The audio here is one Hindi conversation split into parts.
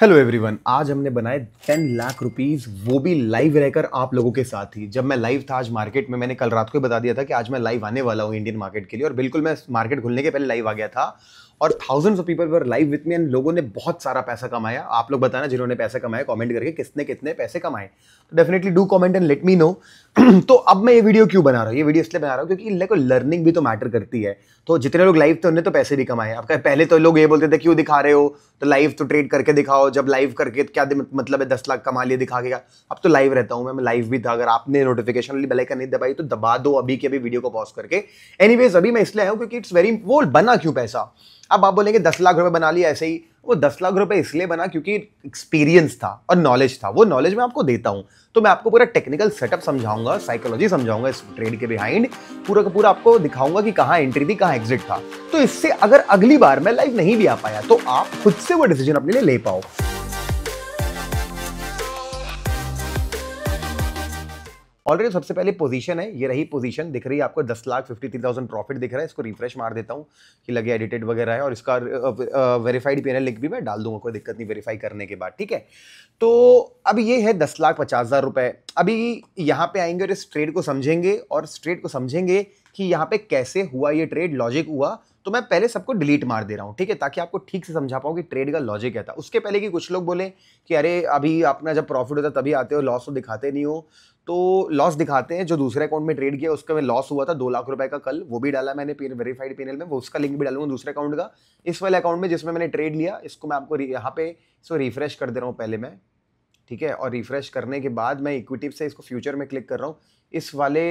हेलो एवरीवन आज हमने बनाए टेन लाख रुपीस वो भी लाइव रहकर आप लोगों के साथ ही जब मैं लाइव था आज मार्केट में मैंने कल रात को ही बता दिया था कि आज मैं लाइव आने वाला हूँ इंडियन मार्केट के लिए और बिल्कुल मैं मार्केट खुलने के पहले लाइव आ गया था और thousands of people were live with me and लोगों ने बहुत सारा पैसा कमाया आप लोग बताना जिन्होंने पैसा कमाए कमेंट करके किसने कितने पैसे कमाए तो definitely do comment and let me know तो अब मैं ये वीडियो क्यों बना रहा हूँ ये वीडियो इसलिए बना रहा हूँ क्योंकि देखो लर्निंग भी तो मैटर करती है तो जितने लोग लाइव थे उन्हें तो पैसे भी कमाए आपका पहले तो लोग ये बोलते थे क्यों दिखा रहे हो तो लाइव तो ट्रेड करके दिखाओ जब लाइव करके क्या मतलब है दस लाख कमा लिए दिखा के अब तो लाइव रहता हूँ मैं लाइव भी था अगर आपने नोटिफिकेशन वाली बेलाइक नहीं दबाई तो दबा दो अभी के अभी वीडियो को पॉज करके एनी अभी मैं इसलिए आया हूँ क्योंकि इट्स वेरी वो बना क्यों पैसा अब आप बोलेंगे दस लाख रुपए बना लिया ऐसे ही वो दस लाख रुपए इसलिए बना क्योंकि एक्सपीरियंस था और नॉलेज था वो नॉलेज मैं आपको देता हूँ तो मैं आपको पूरा टेक्निकल सेटअप समझाऊंगा साइकोलॉजी समझाऊंगा इस ट्रेड के बिहाइंड पूरा का पूरा आपको दिखाऊंगा कि कहाँ एंट्री थी कहाँ एग्जिट था तो इससे अगर अगली बार मैं लाइव नहीं भी आ पाया तो आप खुद से वो डिसीजन अपने लिए ले पाओ ऑलरेडी सबसे पहले पोजीशन है ये रही पोजीशन दिख रही है आपको दस lakh fifty three thousand profit दिख रहा है इसको रिफ्रेश मार देता हूँ कि लगे एडिटेड वगैरह है और इसका वेरीफाइड पी लिख भी मैं डाल दूंगा कोई दिक्कत नहीं वेरीफाई करने के बाद ठीक है तो अब ये है दस लाख पचास हज़ार रुपये अभी यहाँ पे आएंगे और इस ट्रेड को समझेंगे और इस ट्रेड को समझेंगे कि यहाँ पे कैसे हुआ ये ट्रेड लॉजिक हुआ तो मैं पहले सबको डिलीट मार दे रहा हूँ ठीक है ताकि आपको ठीक से समझा पाऊँ कि ट्रेड का लॉजिक क्या था उसके पहले कि कुछ लोग बोले कि अरे अभी अपना जब प्रॉफिट होता तभी आते हो लॉस तो दिखाते नहीं हो तो लॉस दिखाते हैं जो दूसरे अकाउंट में ट्रेड किया उसका लॉस हुआ था दो लाख रुपए का कल वो भी डाला मैंने वेरीफाइड पीनल में वो उसका लिंक भी डालूंगा दूसरे अकाउंट का इस वाले अकाउंट में जिसमें मैंने ट्रेड लिया इसको मैं आपको यहाँ पे इसको रिफ्रेश कर दे रहा हूँ पहले मैं ठीक है और रिफ्रेश करने के बाद मैं इक्विटिव से इसको फ्यूचर में क्लिक कर रहा हूँ इस वाले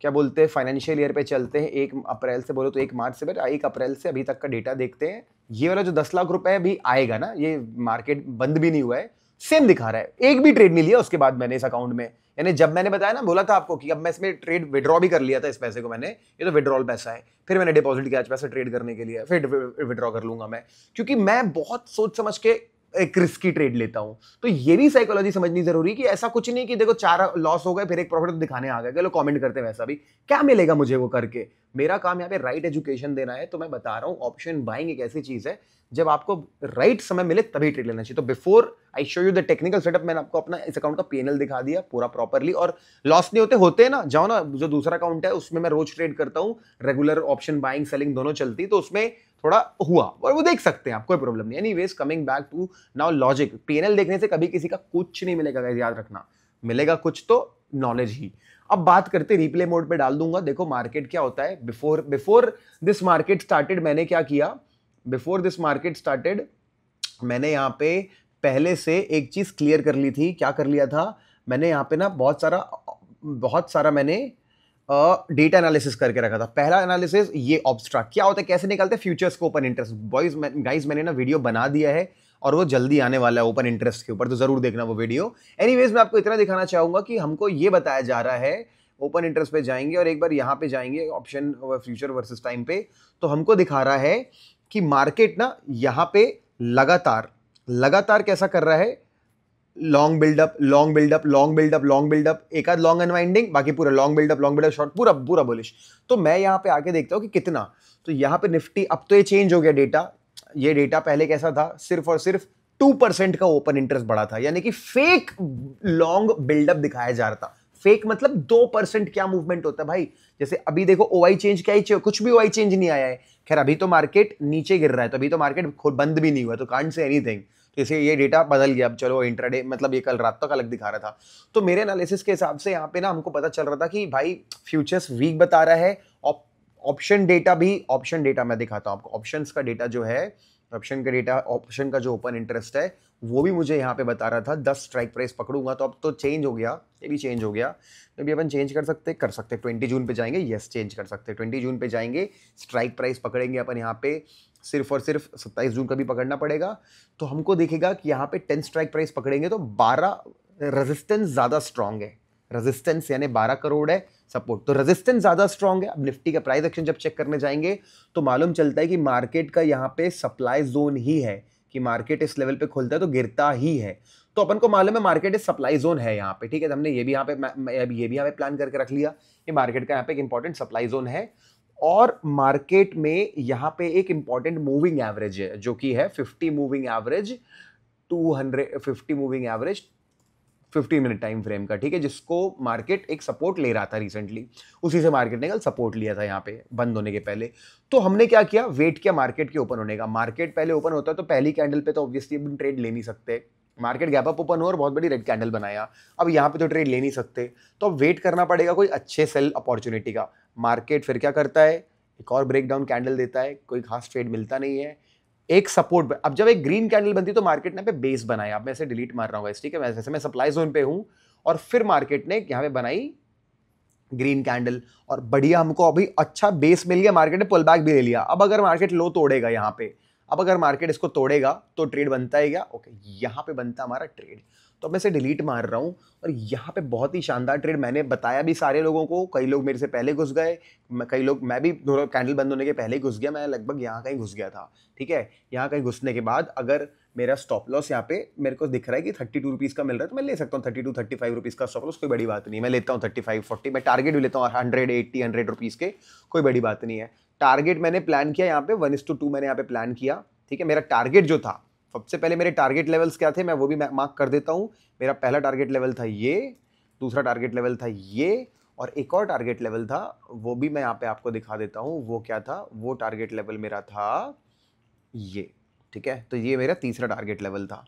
क्या बोलते हैं फाइनेंशियल ईयर पे चलते हैं एक अप्रैल से बोलो तो एक मार्च से बट एक अप्रैल से अभी तक का डेटा देखते हैं ये वाला जो दस लाख रुपए भी आएगा ना ये मार्केट बंद भी नहीं हुआ है सेम दिखा रहा है एक भी ट्रेड नहीं लिया उसके बाद मैंने इस अकाउंट में यानी जब मैंने बताया ना बोला था आपको कि अब मैं इसमें ट्रेड विड्रॉ भी कर लिया था इस पैसे को मैंने ये तो विड्रॉल पैसा है फिर मैंने डिपॉजिट किया आज पैसा ट्रेड करने के लिए फिर विड्रॉ कर लूंगा मैं क्योंकि मैं बहुत सोच समझ के एक रिस्की ट्रेड लेता हूं तो ये भी साइकोलॉजी समझनी जरूरी कि ऐसा कुछ नहीं कि देखो चार लॉस हो गए फिर एक प्रॉफिट दिखाने आ गए चलो कमेंट करते हैं वैसा भी क्या मिलेगा मुझे वो करके मेरा काम यहाँ पे राइट एजुकेशन देना है तो मैं बता रहा हूँ ऑप्शन बाइंग एक ऐसी चीज़ है जब आपको राइट समय मिले तभी ट्रेड लेना चाहिए तो before I show you the technical setup मैंने आपको अपना इस अकाउंट का पीएनएल दिखा दिया पूरा प्रॉपरली और लॉस नहीं होते होते ना जाओ ना जो दूसरा अकाउंट है उसमें मैं रोज ट्रेड करता हूँ रेगुलर ऑप्शन बाइंग सेलिंग दोनों चलती तो उसमें थोड़ा हुआ और वो देख सकते हैं आप कोई प्रॉब्लम नहीं anyways coming back to now logic पी देखने से कभी किसी का कुछ नहीं मिलेगा याद रखना मिलेगा कुछ तो नॉलेज ही अब बात करते रिप्ले मोड पे डाल दूंगा देखो मार्केट क्या होता है before before this market started मैंने क्या किया बिफोर दिस मार्केट स्टार्टेड मैंने यहाँ पे पहले से एक चीज़ क्लियर कर ली थी क्या कर लिया था मैंने यहाँ पे ना बहुत सारा बहुत सारा मैंने डेटा एनालिसिस करके रखा था पहला एनालिसिस ये ऑब्स्ट्रा क्या होता है कैसे निकालते हैं फ्यूचर्स को ओपन इंटरेस्ट बॉयज गाइज मैंने ना वीडियो बना दिया है और वो जल्दी आने वाला है ओपन इंटरेस्ट के ऊपर तो ज़रूर देखना वो वीडियो एनीवेज मैं आपको इतना दिखाना चाहूंगा कि हमको ये बताया जा रहा है ओपन इंटरेस्ट पे जाएंगे और एक बार यहाँ पे जाएंगे ऑप्शन फ्यूचर वर्सेस टाइम पे तो हमको दिखा रहा है कि मार्केट ना यहाँ पे लगातार लगातार कैसा कर रहा है long buildup long buildup long buildup long buildup एक आध लॉन्ग अनवाइंडिंग बाकी पूरा long buildup long buildup short पूरा पूरा बुलिश तो मैं यहाँ पे आके देखता हूँ कि कितना तो यहाँ पे निफ्टी अब तो ये चेंज हो गया डेटा ये डेटा पहले कैसा था सिर्फ और सिर्फ टू परसेंट का ओपन इंटरेस्ट बढ़ा था यानी कि फेक लॉन्ग बिल्डअप दिखाया जा रहा था फेक मतलब दो परसेंट क्या मूवमेंट होता है भाई जैसे अभी देखो ओ चेंज क्या ही चेंज कुछ भी ओ चेंज नहीं आया है खैर अभी तो मार्केट नीचे गिर रहा है तो अभी तो मार्केट बंद भी नहीं हुआ तो कांड से एनीथिंग जैसे तो ये डेटा बदल गया अब चलो इंटरडे मतलब ये कल रात तक अलग दिखा रहा था तो मेरे एनालिसिस के हिसाब से यहाँ पे ना हमको पता चल रहा था कि भाई फ्यूचर्स वीक बता रहा है ऑप्शन डेटा भी ऑप्शन डेटा मैं दिखाता हूँ आपको ऑप्शन का डेटा जो है ऑप्शन का डेटा ऑप्शन का जो ओपन इंटरेस्ट है वो भी मुझे यहाँ पे बता रहा था दस स्ट्राइक प्राइस पकड़ूंगा तो अब तो चेंज हो गया ये भी चेंज हो गया तो भी अपन चेंज कर सकते कर सकते ट्वेंटी जून पे जाएंगे यस चेंज कर सकते ट्वेंटी जून पे जाएंगे स्ट्राइक प्राइस पकड़ेंगे अपन यहाँ पे सिर्फ और सिर्फ 27 जून का भी पकड़ना पड़ेगा तो हमको देखेगा कि यहाँ पे टेन स्ट्राइक प्राइस पकड़ेंगे तो 12 रेजिस्टेंस ज़्यादा स्ट्रांग है रेजिस्टेंस यानी बारह करोड़ है सपोर्ट तो रेजिस्टेंस ज़्यादा स्ट्रांग है अब निफ्टी का प्राइस एक्शन जब चेक करने जाएंगे तो मालूम चलता है कि मार्केट का यहाँ पे सप्लाई जोन ही है कि मार्केट इस लेवल पे खोलता है तो गिरता ही है तो अपन को मालूम है मार्केट इस सप्लाई जोन है यहाँ पे ठीक है तो हमने ये भी यहाँ पे ये भी यहाँ पे प्लान करके रख लिया कि मार्केट का यहाँ पे एक इंपॉर्टेंट सप्लाई जोन है और मार्केट में यहाँ पे एक इम्पॉर्टेंट मूविंग एवरेज है जो कि है 50 moving average 250 moving average 50 minute time frame का ठीक है जिसको मार्केट एक सपोर्ट ले रहा था रिसेंटली उसी से मार्केट ने कल सपोर्ट लिया था यहाँ पे बंद होने के पहले तो हमने क्या किया वेट किया मार्केट के ओपन होने का मार्केट पहले ओपन होता है तो पहली कैंडल पे तो ऑब्वियसली अपन ट्रेड ले नहीं सकते मार्केट गैप अप ओपन हो और बहुत बड़ी रेड कैंडल बनाया अब यहाँ पे तो ट्रेड ले नहीं सकते तो अब वेट करना पड़ेगा कोई अच्छे सेल अपॉर्चुनिटी का मार्केट फिर क्या करता है एक और ब्रेकडाउन कैंडल देता है कोई खास ट्रेड मिलता नहीं है एक सपोर्ट पर अब जब एक ग्रीन कैंडल बनती तो मार्केट ने पे बेस बनाया अब मैं ऐसे डिलीट मार रहा हूँ ठीक है वैसे मैं सप्लाई जोन पे हूँ और फिर मार्केट ने यहाँ पे बनाई ग्रीन कैंडल और बढ़िया हमको अभी अच्छा बेस मिल गया मार्केट ने पुल बैक भी ले लिया अब अगर मार्केट लो तोड़ेगा यहाँ पे अब अगर मार्केट इसको तोड़ेगा तो ट्रेड बनता है क्या ओके यहाँ पे बनता हमारा ट्रेड तो मैं इसे डिलीट मार रहा हूँ और यहाँ पे बहुत ही शानदार ट्रेड मैंने बताया भी सारे लोगों को कई लोग मेरे से पहले घुस गए कई लोग मैं भी थोड़ा कैंडल बंद होने के पहले ही घुस गया मैं लगभग यहाँ कहीं घुस गया था ठीक है यहाँ कहीं घुसने के बाद अगर मेरा स्टॉप लॉस यहाँ पे मेरे को दिख रहा है कि थर्टी टू रुपीज़ का मिल रहा है तो मैं ले सकता हूँ thirty two thirty five rupees का स्टॉप लॉस कोई बड़ी बात नहीं मैं लेता हूँ थर्टी फाइव फोर्टी मैं टारगेट भी लेता हूँ हंड्रेड एट्टी हंड्रेड रुपीज़ के कोई बड़ी बात नहीं है टारगेट मैंने प्लान किया यहाँ पे वन इस टू टू मैंने यहाँ पे प्लान किया ठीक है मेरा टारगेट जो था सबसे पहले मेरे टारगेट लेवल्स क्या थे मैं वो भी मार्क कर देता हूँ मेरा पहला टारगेट लेवल था ये दूसरा टारगेट लेवल था ये और एक और टारगेट लेवल था वो भी मैं यहाँ पे आपको दिखा देता हूँ वो क्या था वो टारगेट लेवल मेरा था ये ठीक है तो ये मेरा तीसरा टारगेट लेवल था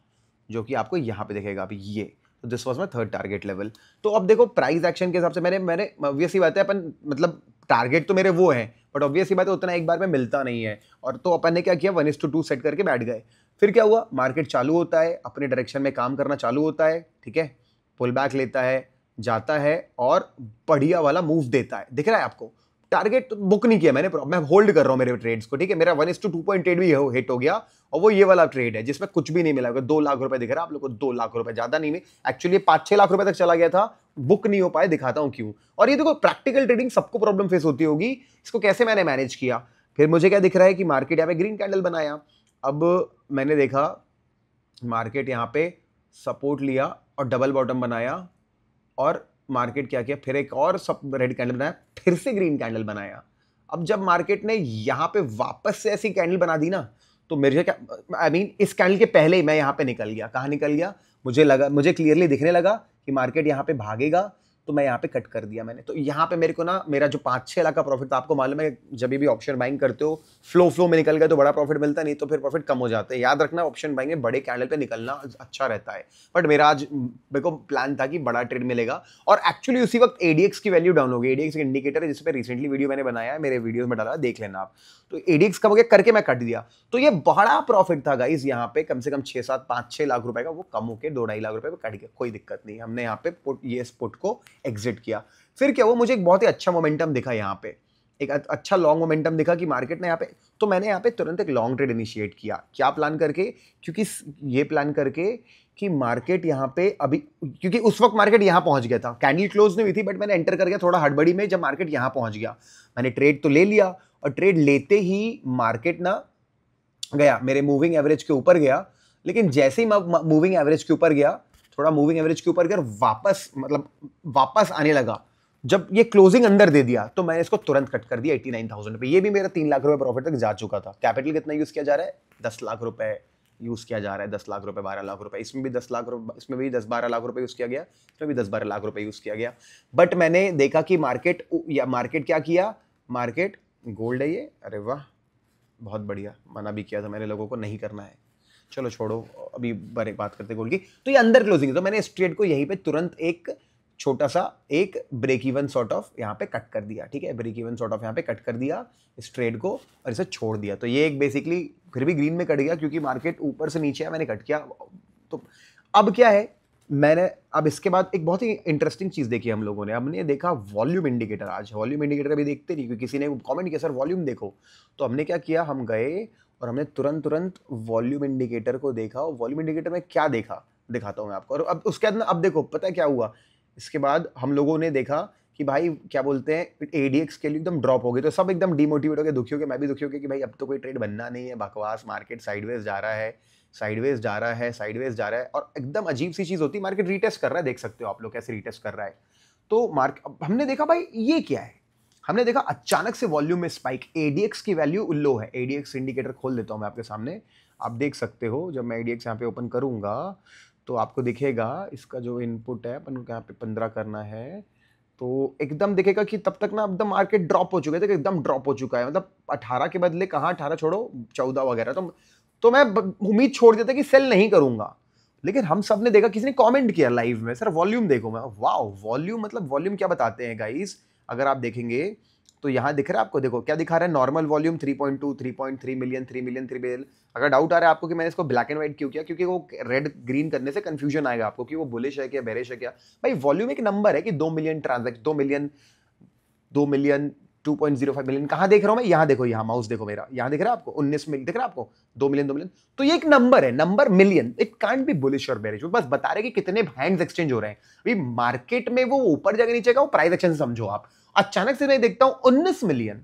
जो कि आपको यहाँ पे दिखेगा अभी ये तो this was my third target level तो अब देखो प्राइस एक्शन के हिसाब से मैंने मैंने ऑब्वियसली बात है अपन मतलब टारगेट तो मेरे वो हैं बट ऑब्वियसली बात है उतना एक बार में मिलता नहीं है और तो अपन ने क्या किया one is to two set करके बैठ गए फिर क्या हुआ मार्केट चालू होता है अपने डायरेक्शन में काम करना चालू होता है ठीक है पुल बैक लेता है जाता है और बढ़िया वाला मूव देता है दिख रहा है आपको टारगेट तो बुक नहीं किया मैंने मैं होल्ड कर रहा हूँ मेरे ट्रेड्स को ठीक है मेरा one is to two point eight भी हिट हो गया और वो ये वाला ट्रेड है जिसमें कुछ भी नहीं मिला दो लाख रुपए दिख रहा है आप लोग को दो लाख रुपए ज्यादा नहीं मिले एक्चुअली पाँच छह लाख रुपए तक चला गया था बुक नहीं हो पाए दिखाता हूँ क्यों और ये देखो प्रैक्टिकल ट्रेडिंग सबको प्रॉब्लम फेस होती होगी इसको कैसे मैंने मैनेज किया फिर मुझे क्या दिख रहा है कि मार्केट यहाँ पे ग्रीन कैंडल बनाया अब मैंने देखा मार्केट यहाँ पे सपोर्ट लिया और डबल बॉटम बनाया और मार्केट क्या किया फिर एक और सब रेड कैंडल बनाया फिर से ग्रीन कैंडल बनाया अब जब मार्केट ने यहाँ पे वापस से ऐसी कैंडल बना दी ना तो मेरे क्या आई I मीन mean, इस कैंडल के पहले ही मैं यहाँ पे निकल गया कहाँ निकल गया मुझे लगा मुझे क्लियरली दिखने लगा कि मार्केट यहाँ पे भागेगा तो मैं यहाँ पे कट कर दिया मैंने तो यहाँ पे मेरे को ना मेरा जो पाँच छः लाख का प्रॉफिट था आपको मालूम है जब भी ऑप्शन बाइंग करते हो फ्लो फ्लो में निकल गए तो बड़ा प्रॉफिट मिलता नहीं तो फिर प्रॉफिट कम हो जाता है याद रखना ऑप्शन बाइंग में बड़े कैंडल पे निकलना अच्छा रहता है बट मेरा आज मेरे को प्लान था कि बड़ा ट्रेड मिलेगा और एक्चुअली उसी वक्त एडीएक्स की वैल्यू डाउन हो गई एडीएक्स एक इंडिकेटर है जिस पर रिसेंटली वीडियो मैंने बनाया है मेरे वीडियो में डाला देख लेना आप तो एडीएक्स का होकर करके मैं कट दिया तो ये बड़ा प्रॉफिट था गाइज यहाँ पे कम से कम छः सात पाँच छः लाख रुपए का वो कम होकर दो ढाई लाख रुपए में कट गया कोई दिक्कत नहीं हमने यहाँ पे ये स्पोर्ट को एग्जिट किया फिर क्या वो मुझे एक बहुत ही अच्छा मोमेंटम दिखा यहाँ पे एक अच्छा लॉन्ग मोमेंटम दिखा कि मार्केट ने यहाँ पे तो मैंने यहाँ पे तुरंत एक लॉन्ग ट्रेड इनिशिएट किया क्या प्लान करके क्योंकि ये प्लान करके कि मार्केट यहाँ पे अभी क्योंकि उस वक्त मार्केट यहाँ पहुँच गया था कैंडल क्लोज नहीं हुई थी बट मैंने एंटर कर गया थोड़ा हड़बड़ी में जब मार्केट यहाँ पहुँच गया मैंने ट्रेड तो ले लिया और ट्रेड लेते ही मार्केट ना गया मेरे मूविंग एवरेज के ऊपर गया लेकिन जैसे ही मैं मूविंग एवरेज के ऊपर गया थोड़ा मूविंग एवरेज के ऊपर वापस मतलब वापस आने लगा जब ये क्लोजिंग अंदर दे दिया तो मैंने इसको तुरंत कट कर दिया एट्टी नाइन थाउजेंड रुपये ये भी मेरा तीन लाख रुपए प्रॉफिट तक जा चुका था कैपिटल कितना यूज़ किया जा रहा है दस लाख रुपए यूज़ किया जा रहा है दस लाख रुपए बारह लाख रुपए इसमें भी दस लाख रुपए इसमें भी दस बारह लाख रुपए यूज़ किया गया इसमें भी दस बारह लाख रुपए यूज़ किया गया बट मैंने देखा कि मार्केट या मार्केट क्या किया मार्केट गोल्ड है ये अरे वाह बहुत बढ़िया मना भी किया था मैंने लोगों को नहीं करना है चलो छोड़ो अभी बारे बात करते गोल की तो ये अंदर क्लोजिंग है तो मैंने स्ट्रेट को यहीं पे तुरंत एक छोटा सा एक ब्रेक इवन सॉर्ट ऑफ यहाँ पे कट कर दिया ठीक है ब्रेक इवन सॉर्ट ऑफ यहाँ पे कट कर दिया स्ट्रेट को और इसे छोड़ दिया तो ये एक बेसिकली फिर भी ग्रीन में कट गया क्योंकि मार्केट ऊपर से नीचे है मैंने कट किया तो अब क्या है मैंने अब इसके बाद एक बहुत ही इंटरेस्टिंग चीज़ देखी हम लोगों ने हमने देखा वॉल्यूम इंडिकेटर आज वॉल्यूम इंडिकेटर अभी देखते नहीं क्योंकि किसी ने कमेंट किया सर वॉल्यूम देखो तो हमने क्या किया हम गए और हमने तुरंत तुरंत वॉल्यूम इंडिकेटर को देखा और वॉल्यूम इंडिकेटर में क्या देखा दिखाता हूँ मैं आपको और अब उसके बाद अब देखो पता है क्या हुआ इसके बाद हम लोगों ने देखा कि भाई क्या बोलते हैं ए डी एक्स के लिए एकदम ड्रॉप हो गई तो सब एकदम डीमोटिवेट हो गए दुखी हो गए मैं भी दुखी हो गया कि भाई अब तो कोई ट्रेड बनना नहीं है बकवास मार्केट साइडवेज जा रहा है साइडवेज जा रहा है साइडवेज जा रहा है और एकदम अजीब सी चीज़ होती है मार्केट रीटेस्ट कर रहा है देख सकते हो आप लोग कैसे रीटेस्ट कर रहा है तो मार्केट हमने देखा भाई ये क्या है हमने देखा अचानक से वॉल्यूम में स्पाइक एडीएक्स की वैल्यू लो है एडीएक्स इंडिकेटर खोल देता हूं मैं आपके सामने आप देख सकते हो जब मैं एडीएक्स यहाँ पे ओपन करूंगा तो आपको दिखेगा इसका जो इनपुट है अपन यहाँ पे पंद्रह करना है तो एकदम दिखेगा कि तब तक ना एकदम मार्केट ड्रॉप हो चुका है देखो एकदम ड्रॉप हो चुका है मतलब अठारह के बदले कहाँ अठारह छोड़ो चौदह वगैरह तो तो मैं उम्मीद छोड़ देता कि सेल नहीं करूंगा लेकिन हम सब ने देखा किसी ने कमेंट किया लाइव में सर वॉल्यूम देखो मैं वाह वॉल्यूम मतलब वॉल्यूम क्या बताते हैं गाइज़ अगर आप देखेंगे तो यहाँ दिख रहा है आपको देखो क्या दिखा रहा है normal volume 3.2, 3.3 million 3 million 3 million अगर डाउट आ रहा है आपको कि मैंने इसको ब्लैक एंड व्हाइट क्यों किया क्योंकि वो रेड ग्रीन करने से कंफ्यूजन आएगा आपको कि वो बुलिश है क्या बेरिश है क्या भाई वॉल्यूम एक नंबर है कि दो मिलियन ट्रांजेक्ट दो मिलियन दो मिलियन 2.05 मिलियन कहां देख रहा हूं मैं यहां देखो यहां माउस देखो मेरा यहां दिख रहा है आपको 19 मिलियन दिख रहा है आपको दो मिलियन दो मिलियन तो ये एक नंबर है number million it can't be bullish और बेरिश बस बता रहे कि कितने हैंड्स एक्सचेंज हो रहे हैं अभी मार्केट में वो ऊपर जाके नीचे का वो प्राइस एक्शन समझो आप अचानक से मैं देखता हूं उन्नीस मिलियन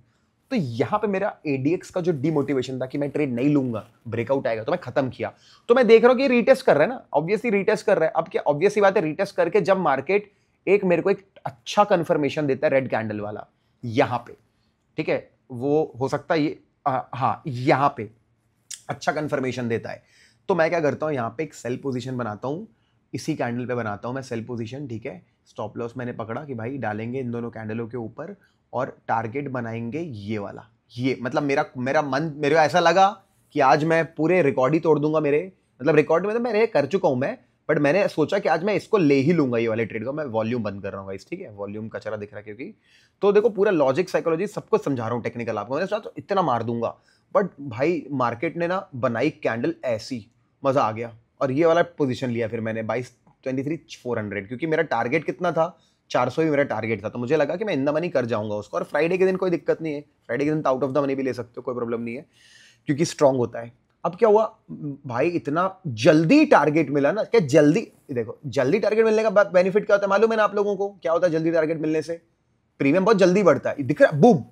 तो यहां पे मेरा एडीएक्स का जो डीमोटिवेशन था कि मैं ट्रेड नहीं लूंगा ब्रेकआउट आएगा तो मैं खत्म किया तो मैं देख रहा हूं कि रीटेस्ट कर रहा है ना ऑब्वियसली रीटेस्ट कर रहा है अब क्या ऑब्वियसली बात है रीटेस्ट करके जब मार्केट एक मेरे को एक अच्छा कंफर्मेशन देता है रेड कैंडल वाला यहां पे ठीक है वो हो सकता है ये हाँ यहां पे अच्छा कंफर्मेशन देता है तो मैं क्या करता हूँ यहाँ पे एक सेल पोजीशन बनाता हूँ इसी कैंडल पे बनाता हूँ मैं सेल पोजीशन ठीक है स्टॉप लॉस मैंने पकड़ा कि भाई डालेंगे इन दोनों कैंडलों के ऊपर और टारगेट बनाएंगे ये वाला ये मतलब मेरा मेरा मन मेरे को ऐसा लगा कि आज मैं पूरे रिकॉर्ड ही तोड़ दूंगा मेरे मतलब रिकॉर्ड में तो मैं कर चुका हूँ मैं बट मैंने सोचा कि आज मैं इसको ले ही लूंगा ये वाले ट्रेड को मैं वॉल्यूम बंद कर रहा हूँ ठीक है वॉल्यूम कचरा दिख रहा है क्योंकि तो देखो पूरा लॉजिक साइकोलॉजी सब कुछ समझा रहा हूँ टेक्निकल आपको मैंने सोचा तो इतना मार दूंगा बट भाई मार्केट ने ना बनाई कैंडल ऐसी मज़ा आ गया और ये वाला पोजिशन लिया फिर मैंने बाईस ट्वेंटी थ्री फोर हंड्रेड क्योंकि मेरा टारगेट कितना था चार सौ ही मेरा टारगेट था तो मुझे लगा कि मैं इन द मनी कर जाऊंगा उसको और फ्राइडे के दिन कोई दिक्कत नहीं है फ्राइडे के दिन तो आउट ऑफ द मनी भी ले सकते हो कोई प्रॉब्लम नहीं है क्योंकि स्ट्रांग होता है अब क्या हुआ भाई इतना जल्दी टारगेट मिला ना क्या जल्दी देखो जल्दी टारगेट मिलने का बेनिफिट क्या होता है मालूम है ना आप लोगों को क्या होता है जल्दी टारगेट मिलने से प्रीमियम बहुत जल्दी बढ़ता है दिख रहा बूम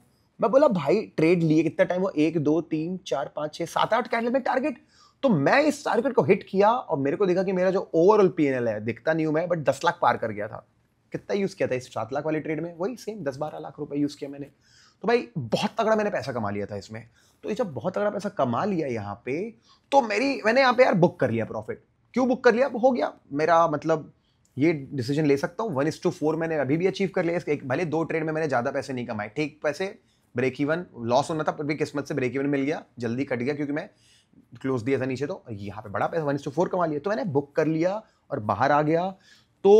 मैं बोला भाई ट्रेड लिए कितना टाइम हुआ एक दो तीन चार पांच छह सात आठ कैंडल में टारगेट तो मैं इस टारगेट को हिट किया और मेरे को देखा कि मेरा जो ओवरऑल पी है दिखता नहीं हूं मैं बट दस लाख पार कर गया था कितना यूज़ किया था इस सात लाख वाले ट्रेड में वही सेम दस बारह लाख रुपए यूज़ किया मैंने तो भाई बहुत तगड़ा मैंने पैसा कमा लिया था इसमें तो ये जब बहुत अगर पैसा कमा लिया यहाँ पे तो मेरी मैंने यहाँ पे यार बुक कर लिया प्रॉफिट क्यों बुक कर लिया हो गया मेरा मतलब ये डिसीजन ले सकता हूँ वन इस टू फोर मैंने अभी भी अचीव कर लिया एक भले दो ट्रेड में मैंने ज़्यादा पैसे नहीं कमाए ठीक पैसे ब्रेक इवन लॉस होना था पर भी किस्मत से ब्रेक इवन मिल गया जल्दी कट गया क्योंकि मैं क्लोज दिया था नीचे तो यहाँ पे बड़ा पैसा one is to four comma लिया तो मैंने बुक कर लिया और बाहर आ गया तो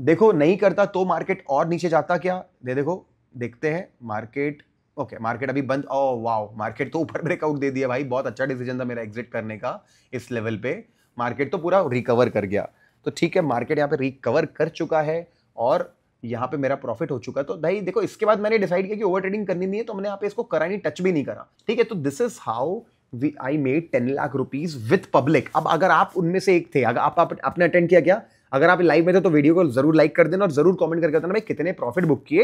देखो नहीं करता तो मार्केट और नीचे जाता क्या दे देखो देखते हैं मार्केट ओके मार्केट अभी बंद ओ वाओ मार्केट तो ऊपर ब्रेकआउट दे दिया भाई बहुत अच्छा डिसीजन था मेरा एग्जिट करने का इस लेवल पे मार्केट तो पूरा रिकवर कर गया तो ठीक है मार्केट यहाँ पे रिकवर कर चुका है और यहाँ पे मेरा प्रॉफिट हो चुका है तो भाई देखो इसके बाद मैंने डिसाइड किया कि ओवर ट्रेडिंग करनी नहीं है तो मैंने यहाँ पे इसको करा नहीं टच भी नहीं करा ठीक है तो this is how we I made ten lakh rupees with public अब अगर आप उनमें से एक थे अगर आप, आप, आपने अटेंड किया क्या अगर आप लाइव में थे तो वीडियो को जरूर लाइक कर देना और जरूर कमेंट करके बताना भाई कितने प्रॉफिट बुक किए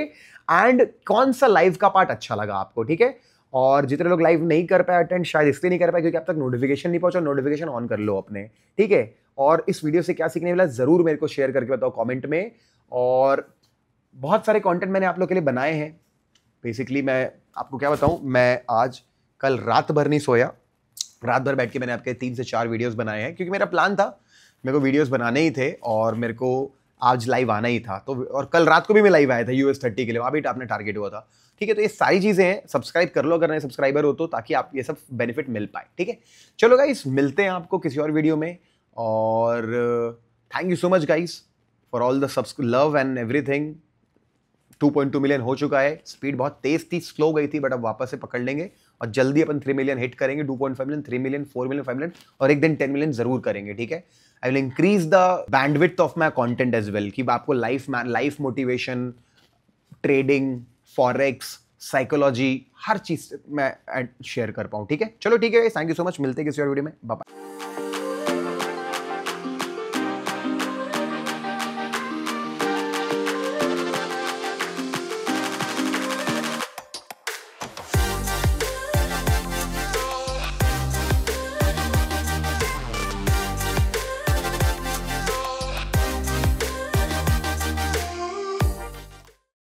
एंड कौन सा लाइव का पार्ट अच्छा लगा आपको ठीक है और जितने लोग लाइव नहीं कर पाए अटेंड शायद इसलिए नहीं कर पाए क्योंकि अब तक नोटिफिकेशन नहीं पहुंचा नोटिफिकेशन ऑन कर लो अपने ठीक है और इस वीडियो से क्या सीखने वाला ज़रूर मेरे को शेयर करके बताओ कमेंट में और बहुत सारे कंटेंट मैंने आप लोग के लिए बनाए हैं बेसिकली मैं आपको क्या बताऊँ मैं आज कल रात भर नहीं सोया रात भर बैठ के मैंने आपके तीन से चार वीडियोस बनाए हैं क्योंकि मेरा प्लान था मेरे को वीडियोस बनाने ही थे और मेरे को आज लाइव आना ही था तो और कल रात को भी मैं लाइव आया था यू एस थर्टी के लिए वहाँ भी आपने टारगेट हुआ था ठीक है तो ये सारी चीज़ें हैं सब्सक्राइब कर लो अगर नए सब्सक्राइबर हो तो ताकि आप ये सब बेनिफिट मिल पाए ठीक है चलो गाइस मिलते हैं आपको किसी और वीडियो में और thank you so much guys for all the subs love and everything 2.2 million हो चुका है स्पीड बहुत तेज थी स्लो गई थी बट अब वापस से पकड़ लेंगे और जल्दी अपन थ्री मिलियन हिट करेंगे two point five million three million four million five million और एक दिन टेन मिलियन जरूर करेंगे ठीक है I will increase the bandwidth of my content as well कि आपको life life motivation trading forex psychology हर चीज़ मैं शेयर कर पाऊँ ठीक है चलो ठीक है थैंक यू सो मच मिलते हैं किसी और वीडियो में बाय